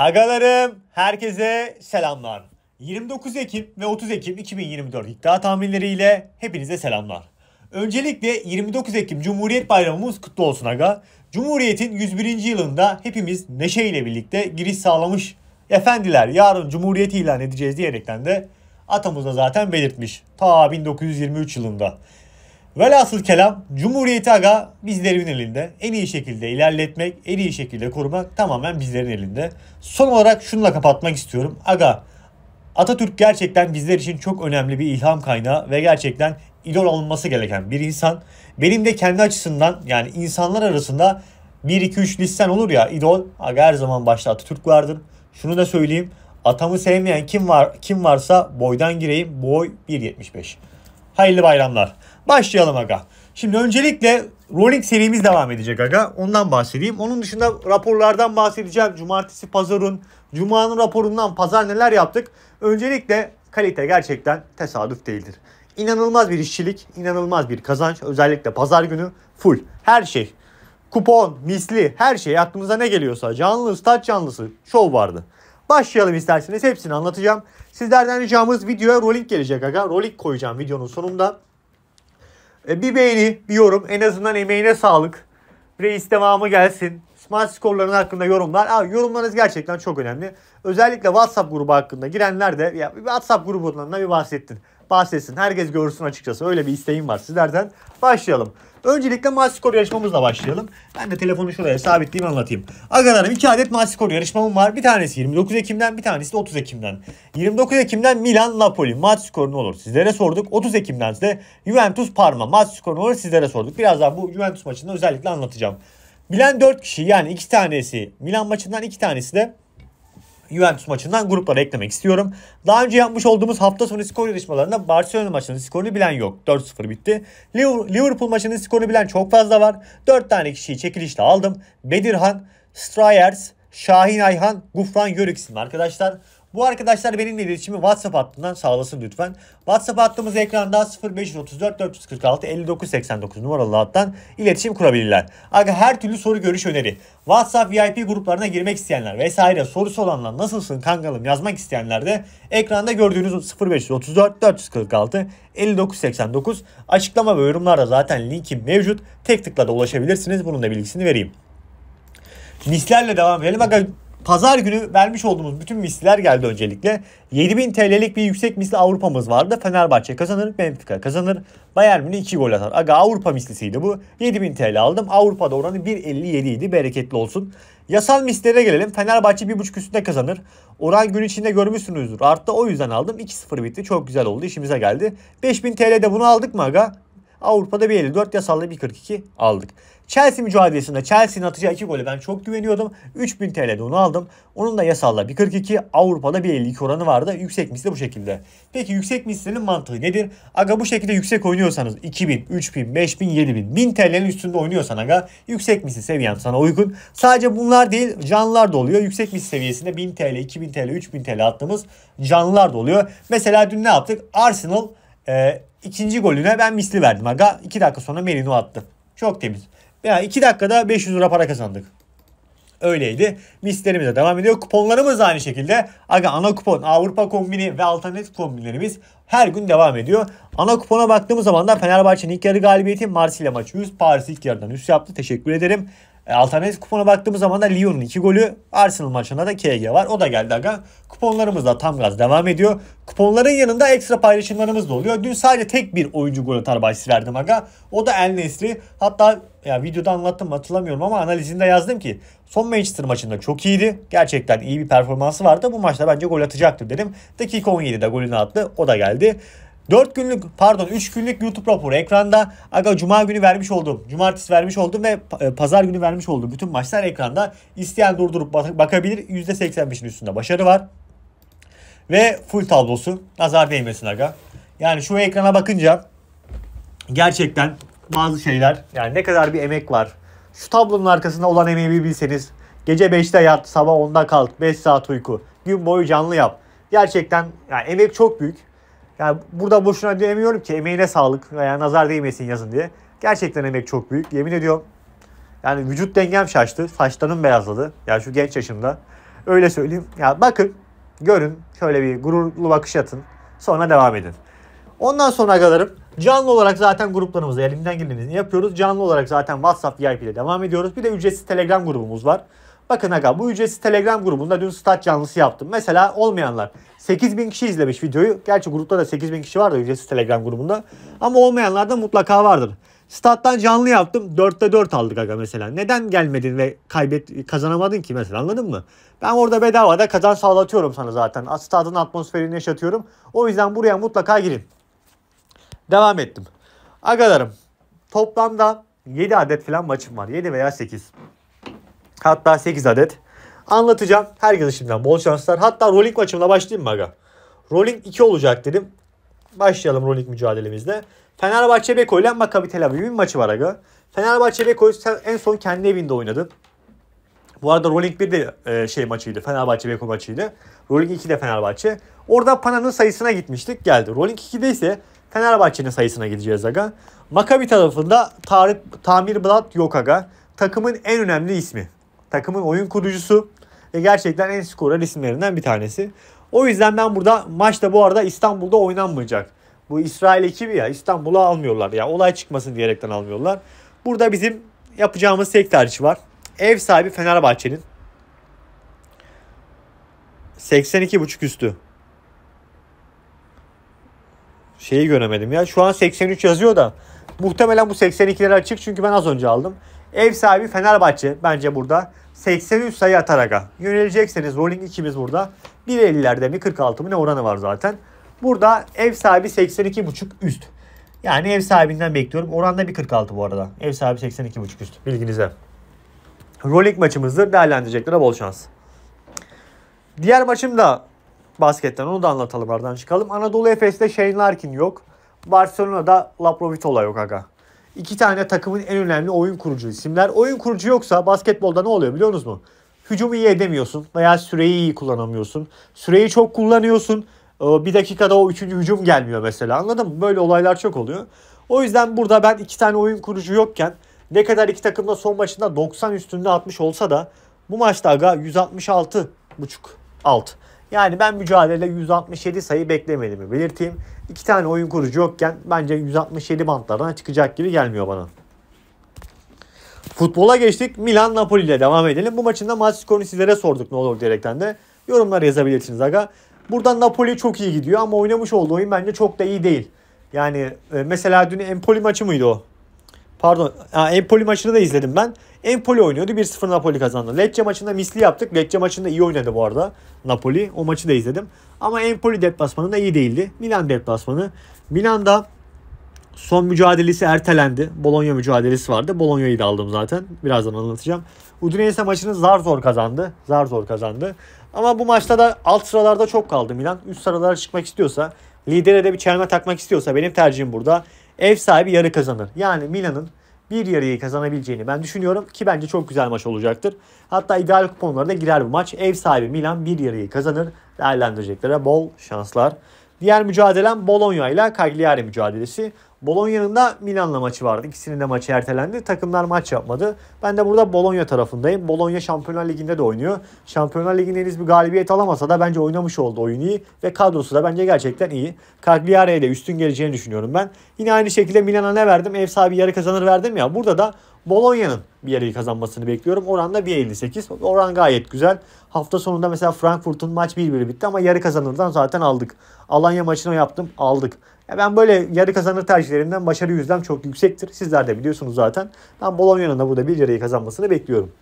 Agalarım herkese selamlar. 29 Ekim ve 30 Ekim 2024 iddia tahminleriyle hepinize selamlar. Öncelikle 29 Ekim Cumhuriyet Bayramımız kutlu olsun aga. Cumhuriyet'in 101. yılında hepimiz neşeyle birlikte giriş sağlamış. Efendiler yarın Cumhuriyet ilan edeceğiz diyerekten de atamız da zaten belirtmiş. Ta 1923 yılında. Velhasıl kelam Cumhuriyeti aga bizlerin elinde. En iyi şekilde ilerletmek, en iyi şekilde korumak tamamen bizlerin elinde. Son olarak şunla kapatmak istiyorum. Aga Atatürk gerçekten bizler için çok önemli bir ilham kaynağı ve gerçekten idol alınması gereken bir insan. Benim de kendi açısından yani insanlar arasında 1-2-3 listen olur ya idol. Aga her zaman başta Atatürk vardır. Şunu da söyleyeyim. Atamı sevmeyen kim var kim varsa boydan gireyim. Boy 1.75. Hayırlı bayramlar. Başlayalım aga. Şimdi öncelikle rolling serimiz devam edecek aga. Ondan bahsedeyim. Onun dışında raporlardan bahsedeceğim. Cumartesi pazarın, cumanın raporundan pazar neler yaptık. Öncelikle kalite gerçekten tesadüf değildir. İnanılmaz bir işçilik, inanılmaz bir kazanç. Özellikle pazar günü full. Her şey. Kupon, misli, her şey. Aklınıza ne geliyorsa. Canlı, stat canlısı şov vardı. Başlayalım isterseniz hepsini anlatacağım. Sizlerden ricamız videoya rolling gelecek aga. Rolling koyacağım videonun sonunda. E, bir beğeni, bir yorum. En azından emeğine sağlık. Reis devamı gelsin. Smart skorların hakkında yorumlar. Abi yorumlarınız gerçekten çok önemli. Özellikle WhatsApp grubu hakkında girenler de ya, WhatsApp grubundan da bir bahsettin. Bahsetsin. Herkes görsün açıkçası. Öyle bir isteğim var sizlerden. Başlayalım. Öncelikle maç skoru yarışmamızla başlayalım. Ben de telefonu şuraya sabitleyeyim anlatayım. Agalarım 2 adet maç skoru yarışmamım var. Bir tanesi 29 Ekim'den bir tanesi de 30 Ekim'den. 29 Ekim'den Milan Napoli maç skoru ne olur sizlere sorduk. 30 Ekim'den de Juventus Parma maç skoru ne olur sizlere sorduk. Birazdan bu Juventus maçını özellikle anlatacağım. Bilen 4 kişi yani 2 tanesi Milan maçından 2 tanesi de Juventus maçından gruplara eklemek istiyorum. Daha önce yapmış olduğumuz hafta sonu skor yarışmalarında Barcelona maçının skorunu bilen yok. 4-0 bitti. Liverpool maçının skorunu bilen çok fazla var. 4 tane kişiyi çekilişle aldım. Bedirhan, Strayers, Şahin Ayhan, Gufran Yörük isimli arkadaşlar. Bu arkadaşlar benimle iletişimi WhatsApp hattından sağlasın lütfen. WhatsApp hattımız ekranda 0534 446 5989 numaralı hattan iletişim kurabilirler. Aga her türlü soru görüş öneri. WhatsApp VIP gruplarına girmek isteyenler vesaire sorusu olanlar nasılsın kankalım yazmak isteyenler de ekranda gördüğünüz 0534 446 5989 açıklama ve yorumlarda zaten linki mevcut. Tek tıkla da ulaşabilirsiniz. Bunun da bilgisini vereyim. Mislerle devam edelim. Aga Pazar günü vermiş olduğumuz bütün misliler geldi öncelikle. 7000 TL'lik bir yüksek misli Avrupa'mız vardı. Fenerbahçe kazanır, Benfica kazanır. Bayern Münih 2 gol atar. Aga Avrupa mislisiydi bu. 7000 TL aldım. Avrupa'da oranı 1.57 idi. Bereketli olsun. Yasal mislere gelelim. Fenerbahçe 1.5 üstünde kazanır. Oran gün içinde görmüşsünüzdür. Arttı o yüzden aldım. 2-0 bitti. Çok güzel oldu. İşimize geldi. 5000 TL'de bunu aldık mı aga? Avrupa'da bir 1.54 yasalla 42 aldık. Chelsea mücadelesinde Chelsea'nin atacağı 2 golü ben çok güveniyordum. 3000 TL'de onu aldım. Onun da yasalla 42 Avrupa'da bir 1.52 oranı vardı. Yüksek misli bu şekilde. Peki yüksek mislinin mantığı nedir? Aga bu şekilde yüksek oynuyorsanız 2000, 3000, 5000, 7000, 1000 TL'nin üstünde oynuyorsan aga yüksek misli seviyen sana uygun. Sadece bunlar değil canlılar da oluyor. Yüksek misli seviyesinde 1000 TL, 2000 TL, 3000 TL attığımız canlılar da oluyor. Mesela dün ne yaptık? Arsenal e, İkinci golüne ben misli verdim aga. 2 dakika sonra Merino attı. Çok temiz. Ya 2 dakikada 500 lira para kazandık. Öyleydi. Mislerimize devam ediyor. Kuponlarımız aynı şekilde. Aga ana kupon, Avrupa kombini ve alternatif kombinlerimiz her gün devam ediyor. Ana kupona baktığımız zaman da Fenerbahçe'nin ilk yarı galibiyeti Marsilya maçı 100. Paris ilk yarıdan 100 yaptı. Teşekkür ederim. E, Alternatif kupona baktığımız zaman da Lyon'un 2 golü Arsenal maçında da KG var. O da geldi aga. Kuponlarımız da tam gaz devam ediyor. Kuponların yanında ekstra paylaşımlarımız da oluyor. Dün sadece tek bir oyuncu gol atar bahsi verdim aga. O da El Nesri. Hatta ya videoda anlattım hatırlamıyorum ama analizinde yazdım ki son Manchester maçında çok iyiydi. Gerçekten iyi bir performansı vardı. Bu maçta bence gol atacaktır dedim. Dakika 17'de golünü attı. O da geldi. 4 günlük pardon 3 günlük YouTube raporu ekranda. Aga cuma günü vermiş oldum. Cumartesi vermiş oldum ve e, pazar günü vermiş oldum. Bütün maçlar ekranda. İsteyen durdurup bakabilir. %85'in üstünde başarı var. Ve full tablosu. Nazar değmesin aga. Yani şu ekrana bakınca gerçekten bazı şeyler yani ne kadar bir emek var. Şu tablonun arkasında olan emeği bir bilseniz. Gece 5'te yat, sabah 10'da kalk, 5 saat uyku. Gün boyu canlı yap. Gerçekten yani emek çok büyük. Yani burada boşuna diyemiyorum ki emeğine sağlık Yani nazar değmesin yazın diye. Gerçekten emek çok büyük. Yemin ediyorum. Yani vücut dengem şaştı. Saçlarım beyazladı. Ya yani şu genç yaşımda. Öyle söyleyeyim. Ya bakın, görün. Şöyle bir gururlu bakış atın. Sonra devam edin. Ondan sonra kadarım. Canlı olarak zaten gruplarımızı elimden geleni yapıyoruz. Canlı olarak zaten WhatsApp VIP ile devam ediyoruz. Bir de ücretsiz Telegram grubumuz var. Bakın aga bu ücretsiz Telegram grubunda dün stat canlısı yaptım. Mesela olmayanlar 8000 kişi izlemiş videoyu. Gerçi grupta da 8000 kişi var da ücretsiz Telegram grubunda. Ama olmayanlar da mutlaka vardır. Stat'tan canlı yaptım. 4'te 4 aldık aga mesela. Neden gelmedin ve kaybet kazanamadın ki mesela anladın mı? Ben orada bedavada kazan sağlatıyorum sana zaten. Stat'ın atmosferini yaşatıyorum. O yüzden buraya mutlaka girin. Devam ettim. Agalarım toplamda 7 adet falan maçım var. 7 veya 8. Hatta 8 adet. Anlatacağım. Herkese şimdiden bol şanslar. Hatta rolling maçımla başlayayım mı aga? Rolling 2 olacak dedim. Başlayalım rolling mücadelemizle. Fenerbahçe Beko ile Maccabi Tel Aviv'in maçı var aga. Fenerbahçe Beko en son kendi evinde oynadı. Bu arada Rolling 1 de e, şey maçıydı. Fenerbahçe Beko maçıydı. Rolling 2 de Fenerbahçe. Orada Pana'nın sayısına gitmiştik. Geldi. Rolling 2'de ise Fenerbahçe'nin sayısına gideceğiz aga. Makabi tarafında Tarık Tamir Blat yok aga. Takımın en önemli ismi. Takımın oyun kurucusu ve gerçekten en skorer isimlerinden bir tanesi. O yüzden ben burada maçta bu arada İstanbul'da oynanmayacak. Bu İsrail ekibi ya İstanbul'a almıyorlar. Ya olay çıkmasın diyerekten almıyorlar. Burada bizim yapacağımız tek tercih var. Ev sahibi Fenerbahçe'nin 82.5 üstü. Şeyi göremedim ya. Şu an 83 yazıyor da muhtemelen bu 82'leri açık çünkü ben az önce aldım. Ev sahibi Fenerbahçe bence burada 83 sayı ataraga. yönelecekseniz rolling ikimiz burada 1.50'lerde mi 46 mı ne oranı var zaten. Burada ev sahibi 82.5 üst. Yani ev sahibinden bekliyorum. Oranda 1.46 bu arada. Ev sahibi 82.5 üst. Bilginize. Rolling maçımızdır. Değerlendireceklere bol şans. Diğer maçım da basketten. Onu da anlatalım aradan çıkalım. Anadolu Efes'te Shane Larkin yok. Barcelona'da La yok aga. İki tane takımın en önemli oyun kurucu isimler. Oyun kurucu yoksa basketbolda ne oluyor biliyor musun? Hücumu iyi edemiyorsun veya süreyi iyi kullanamıyorsun. Süreyi çok kullanıyorsun. Ee, bir dakikada o üçüncü hücum gelmiyor mesela anladın mı? Böyle olaylar çok oluyor. O yüzden burada ben iki tane oyun kurucu yokken ne kadar iki takım da son maçında 90 üstünde 60 olsa da bu maçta aga 166 buçuk alt. Yani ben mücadelede 167 sayı beklemediğimi belirteyim iki tane oyun kurucu yokken bence 167 bantlardan çıkacak gibi gelmiyor bana. Futbola geçtik. Milan Napoli ile devam edelim. Bu maçında da maç skorunu sizlere sorduk ne olur diyerekten de. Yorumlar yazabilirsiniz aga. Buradan Napoli çok iyi gidiyor ama oynamış olduğu oyun bence çok da iyi değil. Yani e, mesela dün Empoli maçı mıydı o? Pardon ha, Empoli maçını da izledim ben. Empoli oynuyordu 1-0 Napoli kazandı. Lecce maçında misli yaptık. Lecce maçında iyi oynadı bu arada Napoli. O maçı da izledim. Ama Empoli deplasmanı da iyi değildi. Milan deplasmanı. Milan'da son mücadelesi ertelendi. Bologna mücadelesi vardı. Bologna'yı da aldım zaten. Birazdan anlatacağım. Udinese maçını zar zor kazandı. Zar zor kazandı. Ama bu maçta da alt sıralarda çok kaldı Milan. Üst sıralara çıkmak istiyorsa, lidere de bir çelme takmak istiyorsa benim tercihim burada. Ev sahibi yarı kazanır. Yani Milan'ın bir yarıyı kazanabileceğini ben düşünüyorum ki bence çok güzel maç olacaktır. Hatta ideal kuponlara da girer bu maç. Ev sahibi Milan bir yarıyı kazanır. Değerlendireceklere bol şanslar. Diğer mücadelem Bologna ile Cagliari mücadelesi. Bologna'nın da Milan'la maçı vardı. İkisinin de maçı ertelendi. Takımlar maç yapmadı. Ben de burada Bologna tarafındayım. Bologna Şampiyonlar Ligi'nde de oynuyor. Şampiyonlar Ligi'nde henüz bir galibiyet alamasa da bence oynamış oldu oyun iyi. Ve kadrosu da bence gerçekten iyi. Cagliari'ye de üstün geleceğini düşünüyorum ben. Yine aynı şekilde Milan'a ne verdim? Ev sahibi yarı kazanır verdim ya. Burada da Bologna'nın bir yarayı kazanmasını bekliyorum. Oran da 1.58. Oran gayet güzel. Hafta sonunda mesela Frankfurt'un maç 1-1 bitti ama yarı kazanırdan zaten aldık. Alanya maçını yaptım aldık. Ya ben böyle yarı kazanır tercihlerinden başarı yüzden çok yüksektir. Sizler de biliyorsunuz zaten. Ben Bologna'nın da burada bir yarayı kazanmasını bekliyorum.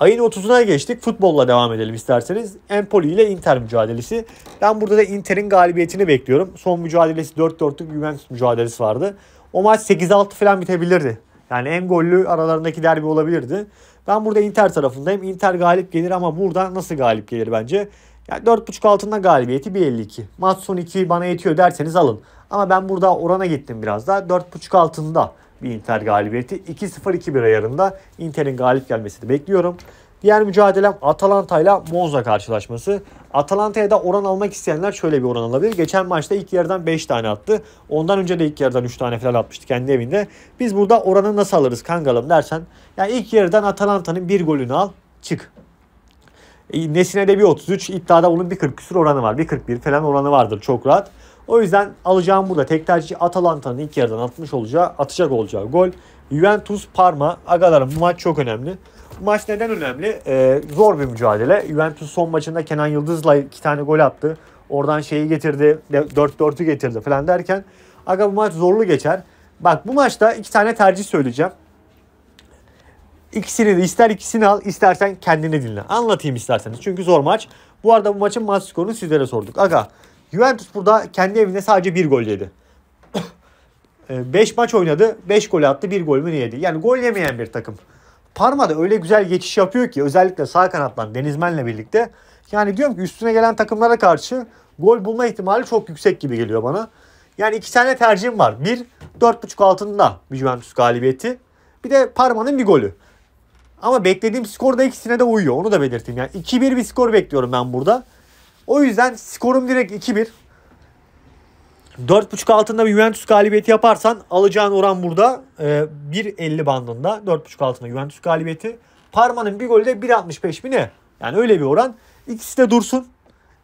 Ayın 30'una geçtik. Futbolla devam edelim isterseniz. Empoli ile Inter mücadelesi. Ben burada da Inter'in galibiyetini bekliyorum. Son mücadelesi 4-4'lük Juventus mücadelesi vardı. O maç 8-6 falan bitebilirdi yani en gollü aralarındaki derbi olabilirdi. Ben burada Inter tarafındayım. Inter galip gelir ama burada nasıl galip gelir bence? Yani 4.5 altında galibiyeti 1.52. Maç son 2 bana yetiyor derseniz alın. Ama ben burada orana gittim biraz da. 4.5 altında bir Inter galibiyeti. 2-0-2-1 ayarında Inter'in galip gelmesini bekliyorum. Diğer mücadelem Atalanta ile Monza karşılaşması. Atalanta'ya da oran almak isteyenler şöyle bir oran alabilir. Geçen maçta ilk yarıdan 5 tane attı. Ondan önce de ilk yarıdan 3 tane falan atmıştı kendi evinde. Biz burada oranı nasıl alırız kangalım dersen. Yani ilk yarıdan Atalanta'nın bir golünü al çık. E, nesine de bir 1.33 iddiada onun bir 40 küsur oranı var. bir 41 falan oranı vardır çok rahat. O yüzden alacağım burada tek tercih Atalanta'nın ilk yarıdan atmış olacağı, atacak olacağı gol. Juventus Parma agalarım bu maç çok önemli maç neden önemli? Ee, zor bir mücadele. Juventus son maçında Kenan Yıldız'la iki tane gol attı. Oradan şeyi getirdi, 4-4'ü getirdi falan derken. Aga bu maç zorlu geçer. Bak bu maçta iki tane tercih söyleyeceğim. İkisini de ister ikisini al istersen kendini dinle. Anlatayım isterseniz çünkü zor maç. Bu arada bu maçın maç skorunu sizlere sorduk. Aga Juventus burada kendi evinde sadece bir gol yedi. 5 ee, maç oynadı. 5 gol attı. 1 gol mü yedi? Yani gol yemeyen bir takım. Parma da öyle güzel geçiş yapıyor ki özellikle sağ kanattan Denizmen'le birlikte. Yani diyorum ki üstüne gelen takımlara karşı gol bulma ihtimali çok yüksek gibi geliyor bana. Yani iki tane tercihim var. Bir, 4.5 altında Juventus galibiyeti. Bir de Parma'nın bir golü. Ama beklediğim skor da ikisine de uyuyor. Onu da belirteyim. Yani 2-1 bir skor bekliyorum ben burada. O yüzden skorum direkt 2-1. 4.5 altında bir Juventus galibiyeti yaparsan alacağın oran burada e, 1.50 bandında. 4.5 altında Juventus galibiyeti. Parma'nın bir golü de 1.65 mi ne? Yani öyle bir oran. İkisi de dursun.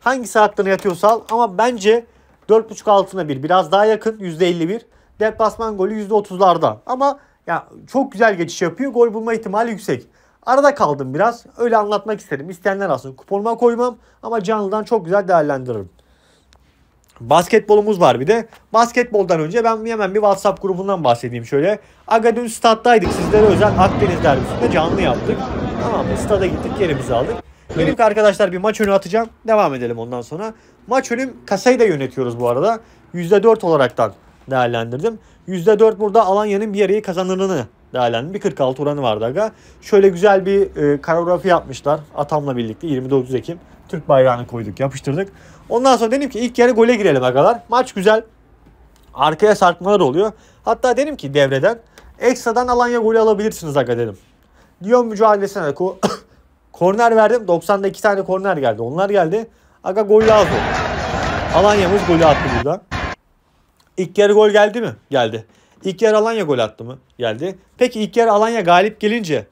hangi aklına yatıyorsa al. Ama bence 4.5 altında bir biraz daha yakın. %51. Deplasman golü %30'larda. Ama ya çok güzel geçiş yapıyor. Gol bulma ihtimali yüksek. Arada kaldım biraz. Öyle anlatmak istedim. İsteyenler alsın. Kuponuma koymam ama canlıdan çok güzel değerlendiririm. Basketbolumuz var bir de. Basketboldan önce ben hemen bir WhatsApp grubundan bahsedeyim şöyle. Aga dün stat'taydık sizlere özel Akdeniz derbisinde canlı yaptık. Tamam mı? Stada gittik yerimizi aldık. Dedim arkadaşlar bir maç önü atacağım. Devam edelim ondan sonra. Maç önüm kasayı da yönetiyoruz bu arada. %4 olaraktan değerlendirdim. %4 burada Alanya'nın bir yarıyı kazanırını değerlendim. Bir 46 oranı vardı aga. Şöyle güzel bir e, karografi yapmışlar. Atamla birlikte 29 Ekim. Türk bayrağını koyduk yapıştırdık. Ondan sonra dedim ki ilk yarı gole girelim kadar. Maç güzel. Arkaya sarkmalar oluyor. Hatta dedim ki devreden ekstradan Alanya golü alabilirsiniz aga dedim. Lyon mücadelesine de ko korner verdim. 90'da iki tane korner geldi. Onlar geldi. Aga gol lazım. Alanya'mız golü attı burada. İlk yarı gol geldi mi? Geldi. İlk yarı Alanya gol attı mı? Geldi. Peki ilk yarı Alanya galip gelince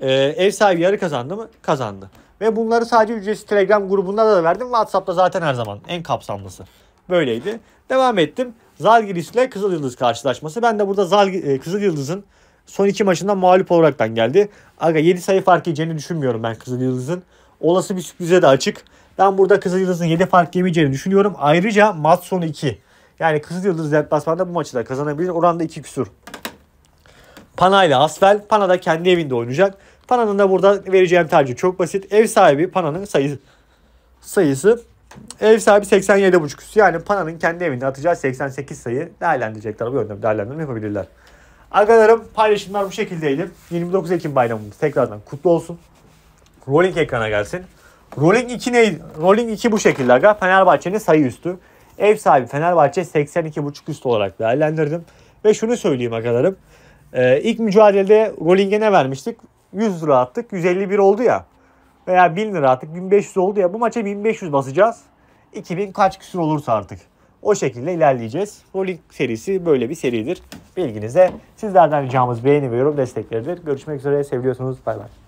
e, ev sahibi yarı kazandı mı? Kazandı. Ve bunları sadece ücretsiz Telegram grubunda da verdim. WhatsApp'ta zaten her zaman en kapsamlısı. Böyleydi. Devam ettim. Zalgiris ile Kızıl Yıldız karşılaşması. Ben de burada Zal e, Kızıl Yıldız'ın son iki maçından mağlup olaraktan geldi. Aga 7 sayı fark yiyeceğini düşünmüyorum ben Kızıl Yıldız'ın. Olası bir sürprize de açık. Ben burada Kızıl Yıldız'ın 7 fark yemeyeceğini düşünüyorum. Ayrıca maç sonu 2. Yani Kızıl Yıldız deplasmanda bu maçı da kazanabilir. Oranda 2 küsur. Pana ile Asfel. Pana da kendi evinde oynayacak. Pana'nın da burada vereceğim tercih çok basit. Ev sahibi Pana'nın sayısı sayısı ev sahibi 87 üstü. Yani Pana'nın kendi evinde atacağı 88 sayı değerlendirecekler. Bu yönden değerlendirme yapabilirler. Agalarım paylaşımlar bu şekildeydi. 29 Ekim bayramımız tekrardan kutlu olsun. Rolling ekrana gelsin. Rolling 2 ne? Rolling 2 bu şekilde aga. Fenerbahçe'nin sayı üstü. Ev sahibi Fenerbahçe buçuk üstü olarak değerlendirdim. Ve şunu söyleyeyim agalarım. Ee, ilk mücadelede Rolling'e ne vermiştik? 100 lira attık 151 oldu ya veya 1000 lira attık 1500 oldu ya bu maça 1500 basacağız. 2000 kaç küsur olursa artık. O şekilde ilerleyeceğiz. Rolling serisi böyle bir seridir. Bilginize sizlerden ricamız beğeni ve yorum destekleridir. Görüşmek üzere. Seviyorsunuz. Bay bay.